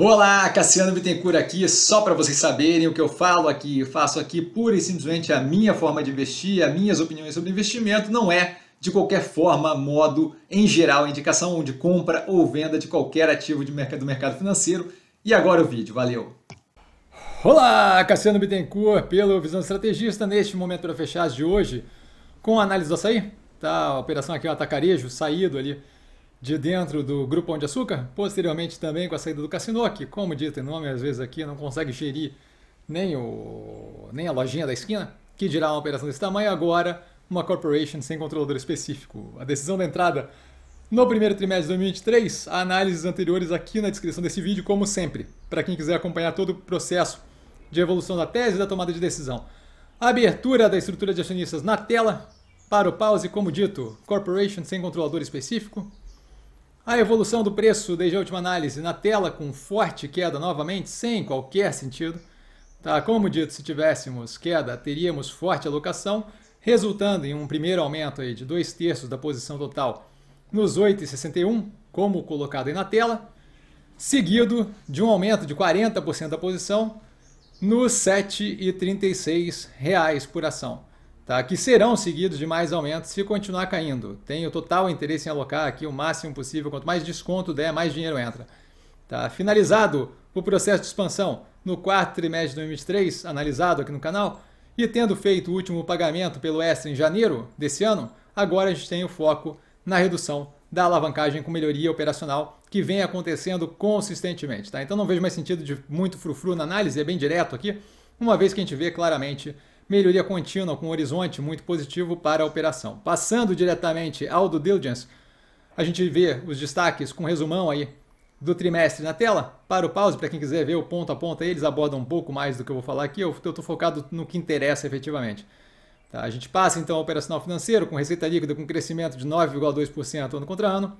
Olá, Cassiano Bittencourt aqui, só para vocês saberem o que eu falo aqui, eu faço aqui pura e simplesmente a minha forma de investir, as minhas opiniões sobre investimento, não é de qualquer forma, modo, em geral, indicação de compra ou venda de qualquer ativo de mercado, do mercado financeiro. E agora o vídeo, valeu! Olá, Cassiano Bittencourt, pelo Visão Estrategista, neste momento para fechar de hoje, com a análise do açaí, tá? A operação aqui, é o atacarejo, saído ali de dentro do Grupo Pão de Açúcar, posteriormente também com a saída do Cassino, que, como dito em nome, às vezes aqui não consegue gerir nem, o, nem a lojinha da esquina, que dirá uma operação desse tamanho, agora uma corporation sem controlador específico. A decisão da entrada no primeiro trimestre de 2023, análises anteriores aqui na descrição desse vídeo, como sempre, para quem quiser acompanhar todo o processo de evolução da tese e da tomada de decisão. A abertura da estrutura de acionistas na tela, para o pause, como dito, corporation sem controlador específico, a evolução do preço desde a última análise na tela com forte queda novamente, sem qualquer sentido. Tá, como dito, se tivéssemos queda, teríamos forte alocação, resultando em um primeiro aumento aí de dois terços da posição total nos 8,61, como colocado aí na tela, seguido de um aumento de 40% da posição nos R$ 7,36 por ação tá? que serão seguidos de mais aumentos se continuar caindo. Tenho total interesse em alocar aqui o máximo possível. Quanto mais desconto der, mais dinheiro entra. Tá? Finalizado o processo de expansão no quarto trimestre de 2023, analisado aqui no canal, e tendo feito o último pagamento pelo Extra em janeiro desse ano, agora a gente tem o foco na redução da alavancagem com melhoria operacional que vem acontecendo consistentemente. Tá? Então não vejo mais sentido de muito frufru na análise, é bem direto aqui, uma vez que a gente vê claramente melhoria contínua com um horizonte muito positivo para a operação. Passando diretamente ao do diligence, a gente vê os destaques com resumão aí do trimestre na tela. Para o pause, para quem quiser ver o ponto a ponto, eles abordam um pouco mais do que eu vou falar aqui. Eu estou focado no que interessa efetivamente. Tá, a gente passa então ao operacional financeiro, com receita líquida com crescimento de 9,2% ano contra ano.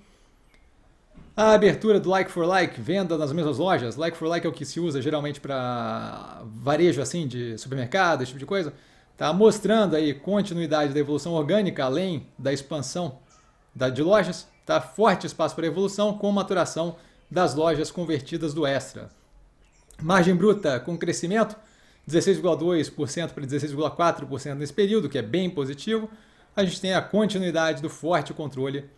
A abertura do Like for Like, venda nas mesmas lojas. Like for Like é o que se usa geralmente para varejo assim de supermercado, esse tipo de coisa. Tá mostrando aí continuidade da evolução orgânica além da expansão da, de lojas. Tá forte espaço para evolução com maturação das lojas convertidas do Extra. Margem bruta com crescimento 16,2% para 16,4% nesse período, que é bem positivo. A gente tem a continuidade do forte controle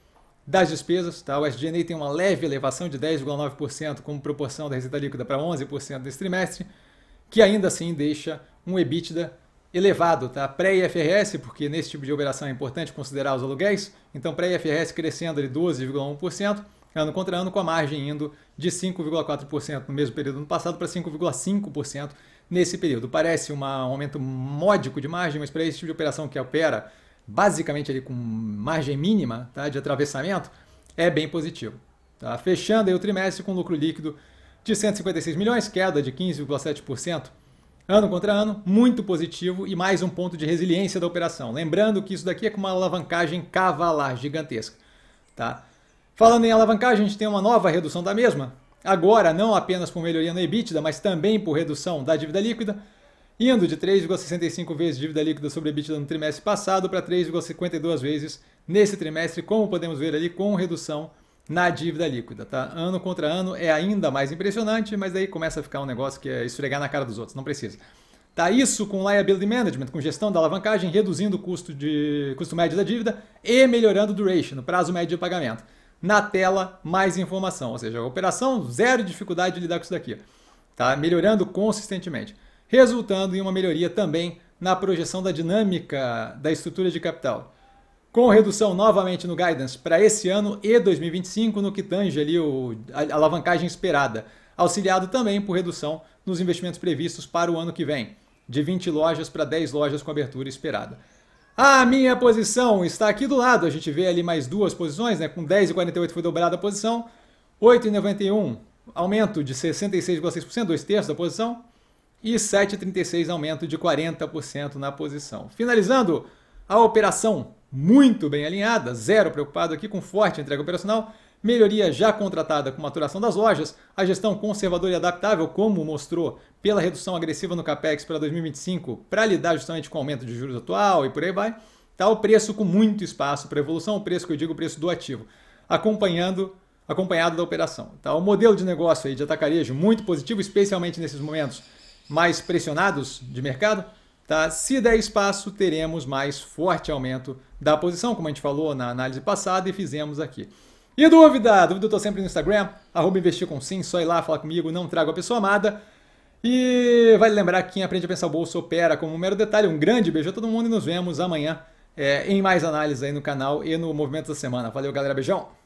das despesas. Tá? O SG&A tem uma leve elevação de 10,9% como proporção da receita líquida para 11% nesse trimestre, que ainda assim deixa um EBITDA elevado, tá? pré-IFRS, porque nesse tipo de operação é importante considerar os aluguéis, então pré-IFRS crescendo de 12,1%, ano contra ano, com a margem indo de 5,4% no mesmo período do ano passado para 5,5% nesse período. Parece uma, um aumento módico de margem, mas para esse tipo de operação que opera basicamente ali com margem mínima tá, de atravessamento, é bem positivo. Tá? Fechando aí o trimestre com lucro líquido de 156 milhões, queda de 15,7% ano contra ano, muito positivo e mais um ponto de resiliência da operação. Lembrando que isso daqui é com uma alavancagem cavalar gigantesca. Tá? Falando em alavancagem, a gente tem uma nova redução da mesma, agora não apenas por melhoria no EBITDA, mas também por redução da dívida líquida indo de 3,65 vezes dívida líquida sobre EBITDA no trimestre passado para 3,52 vezes nesse trimestre, como podemos ver ali com redução na dívida líquida, tá? Ano contra ano é ainda mais impressionante, mas daí começa a ficar um negócio que é esfregar na cara dos outros, não precisa. Tá isso com liability management, com gestão da alavancagem, reduzindo o custo de custo médio da dívida e melhorando o duration, o prazo médio de pagamento. Na tela, mais informação, ou seja, a operação zero dificuldade de lidar com isso daqui, tá? Melhorando consistentemente resultando em uma melhoria também na projeção da dinâmica da estrutura de capital. Com redução novamente no guidance para esse ano e 2025, no que tange ali o, a alavancagem esperada, auxiliado também por redução nos investimentos previstos para o ano que vem, de 20 lojas para 10 lojas com abertura esperada. A minha posição está aqui do lado, a gente vê ali mais duas posições, né? com 10,48 foi dobrada a posição, 8,91 aumento de 66,6%, dois terços da posição, e 7,36 aumento de 40% na posição. Finalizando a operação muito bem alinhada, zero preocupado aqui com forte entrega operacional, melhoria já contratada com maturação das lojas, a gestão conservadora e adaptável, como mostrou pela redução agressiva no capex para 2025, para lidar justamente com o aumento de juros atual e por aí vai, tá o preço com muito espaço para evolução, o preço que eu digo, o preço do ativo, acompanhando acompanhado da operação. Tá? O modelo de negócio aí de atacarejo muito positivo, especialmente nesses momentos mais pressionados de mercado, tá? se der espaço, teremos mais forte aumento da posição, como a gente falou na análise passada e fizemos aqui. E dúvida? Dúvida eu estou sempre no Instagram, arroba investir com sim, só ir lá falar comigo, não trago a pessoa amada. E vale lembrar que quem aprende a pensar o bolso opera como um mero detalhe. Um grande beijo a todo mundo e nos vemos amanhã é, em mais análises aí no canal e no Movimento da Semana. Valeu, galera. Beijão!